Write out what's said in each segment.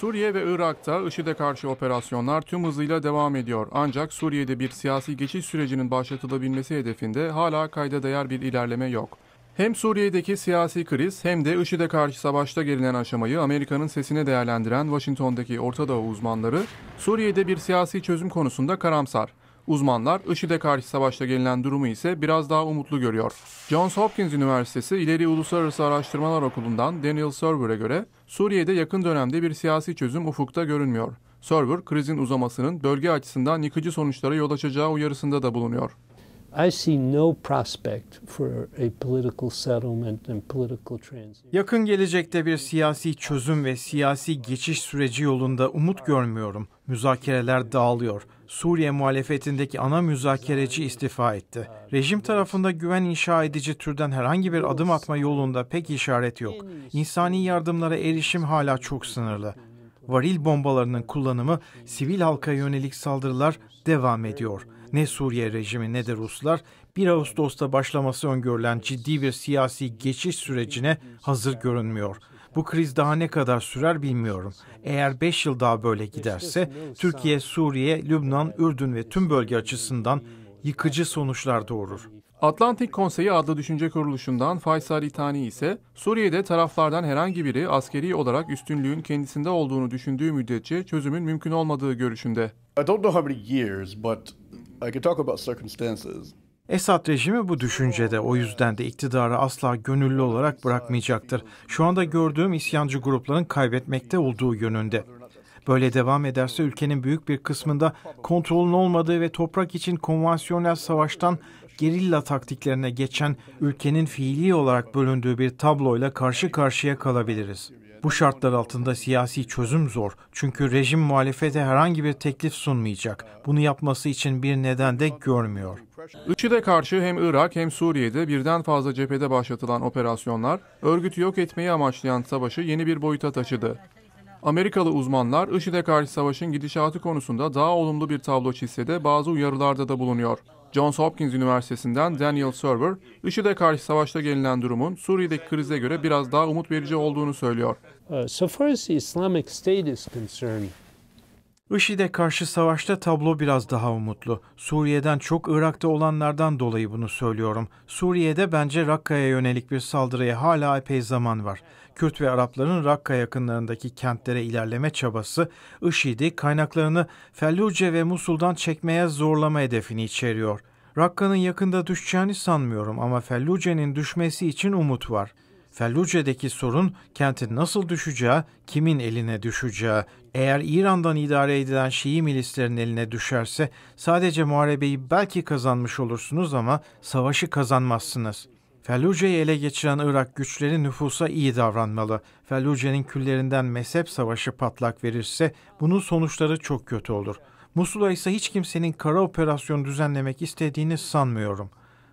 Suriye ve Irak'ta IŞİD'e karşı operasyonlar tüm hızıyla devam ediyor. Ancak Suriye'de bir siyasi geçiş sürecinin başlatılabilmesi hedefinde hala kayda değer bir ilerleme yok. Hem Suriye'deki siyasi kriz hem de IŞİD'e karşı savaşta gelinen aşamayı Amerika'nın sesine değerlendiren Washington'daki Orta Doğu uzmanları Suriye'de bir siyasi çözüm konusunda karamsar. Uzmanlar IŞİD'e karşı savaşta gelinen durumu ise biraz daha umutlu görüyor. Johns Hopkins Üniversitesi İleri Uluslararası Araştırmalar Okulu'ndan Daniel Server'e göre Suriye'de yakın dönemde bir siyasi çözüm ufukta görünmüyor. Server, krizin uzamasının bölge açısından yıkıcı sonuçlara yol açacağı uyarısında da bulunuyor. Yakın gelecekte bir siyasi çözüm ve siyasi geçiş süreci yolunda umut görmüyorum. Müzakereler dağılıyor. Suriye muhalefetindeki ana müzakereci istifa etti. Rejim tarafında güven inşa edici türden herhangi bir adım atma yolunda pek işaret yok. İnsani yardımlara erişim hala çok sınırlı. Varil bombalarının kullanımı, sivil halka yönelik saldırılar devam ediyor. Ne Suriye rejimi ne de Ruslar 1 Ağustos'ta başlaması öngörülen ciddi bir siyasi geçiş sürecine hazır görünmüyor. Bu kriz daha ne kadar sürer bilmiyorum. Eğer 5 yıl daha böyle giderse Türkiye, Suriye, Lübnan, Ürdün ve tüm bölge açısından yıkıcı sonuçlar doğurur. Atlantik Konseyi adlı düşünce kuruluşundan Faysal İtani ise Suriye'de taraflardan herhangi biri askeri olarak üstünlüğün kendisinde olduğunu düşündüğü müddetçe çözümün mümkün olmadığı görüşünde. I don't know how many years but I can talk about circumstances. Esad rejimi bu düşüncede o yüzden de iktidarı asla gönüllü olarak bırakmayacaktır. Şu anda gördüğüm isyancı grupların kaybetmekte olduğu yönünde. Böyle devam ederse ülkenin büyük bir kısmında kontrolün olmadığı ve toprak için konvansiyonel savaştan gerilla taktiklerine geçen ülkenin fiili olarak bölündüğü bir tabloyla karşı karşıya kalabiliriz. Bu şartlar altında siyasi çözüm zor. Çünkü rejim muhalefete herhangi bir teklif sunmayacak. Bunu yapması için bir neden de görmüyor. IŞİD'e karşı hem Irak hem Suriye'de birden fazla cephede başlatılan operasyonlar örgütü yok etmeyi amaçlayan savaşı yeni bir boyuta taşıdı. Amerikalı uzmanlar IŞİD'e karşı savaşın gidişatı konusunda daha olumlu bir tablo çizse de bazı uyarılarda da bulunuyor. Johns Hopkins Üniversitesi'nden Daniel Server, IŞİD'e karşı savaşta gelinen durumun Suriye'deki krize göre biraz daha umut verici olduğunu söylüyor. Uh, so far as the Islamic State is concerned, IŞİD'e karşı savaşta tablo biraz daha umutlu. Suriye'den çok Irak'ta olanlardan dolayı bunu söylüyorum. Suriye'de bence Rakka'ya yönelik bir saldırıya hala epey zaman var. Kürt ve Arapların Rakka yakınlarındaki kentlere ilerleme çabası IŞİD'i kaynaklarını Felluce ve Musul'dan çekmeye zorlama hedefini içeriyor. Rakka'nın yakında düşeceğini sanmıyorum ama Felluce'nin düşmesi için umut var.'' Felluce'deki sorun kentin nasıl düşeceği, kimin eline düşeceği. Eğer İran'dan idare edilen Şii milislerin eline düşerse sadece muharebeyi belki kazanmış olursunuz ama savaşı kazanmazsınız. Felluce'yi ele geçiren Irak güçleri nüfusa iyi davranmalı. Felluce'nin küllerinden mezhep savaşı patlak verirse bunun sonuçları çok kötü olur. Musul'a ise hiç kimsenin kara operasyon düzenlemek istediğini sanmıyorum.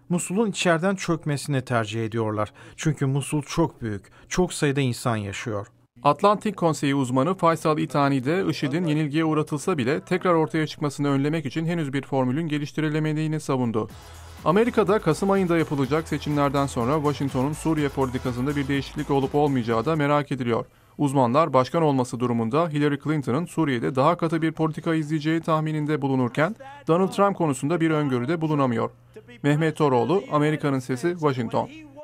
Musul'un içeriden çökmesini tercih ediyorlar. Çünkü Musul çok büyük, çok sayıda insan yaşıyor. Atlantik Konseyi uzmanı Faysal İtani de IŞİD'in yenilgiye uğratılsa bile tekrar ortaya çıkmasını önlemek için henüz bir formülün geliştirilemediğini savundu. Amerika'da Kasım ayında yapılacak seçimlerden sonra Washington'un Suriye politikasında bir değişiklik olup olmayacağı da merak ediliyor. Uzmanlar başkan olması durumunda Hillary Clinton'ın Suriye'de daha katı bir politika izleyeceği tahmininde bulunurken Donald Trump konusunda bir öngörüde bulunamıyor. Mehmet Toroğlu, Amerika'nın Sesi, Washington.